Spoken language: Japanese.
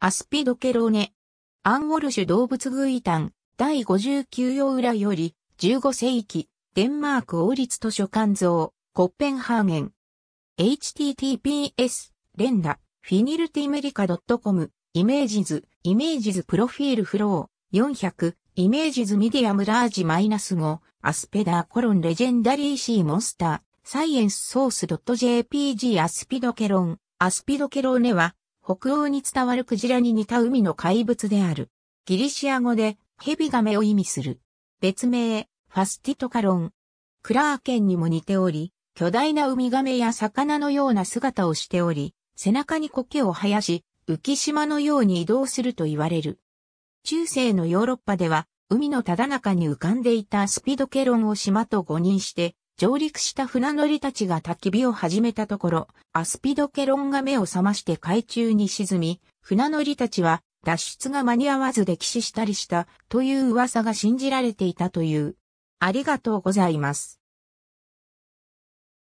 アスピドケローネ。アンウォルシュ動物イタン。第59用裏より15世紀デンマーク王立図書館像コッペンハーゲン https 連打フィニルティメリカ .com イメージズイメージズプロフィールフロー400イメージズミディアムラージマイナス5アスペダーコロンレジェンダリーシーモンスターサイエンスソース .jpg アスピドケロンアスピドケローネは北欧に伝わるクジラに似た海の怪物である。ギリシア語で、蛇メを意味する。別名、ファスティトカロン。クラーケンにも似ており、巨大なウミガメや魚のような姿をしており、背中に苔を生やし、浮島のように移動すると言われる。中世のヨーロッパでは、海のただ中に浮かんでいたスピドケロンを島と誤認して、上陸した船乗りたちが焚き火を始めたところ、アスピドケロンが目を覚まして海中に沈み、船乗りたちは脱出が間に合わず溺死したりしたという噂が信じられていたという。ありがとうございます。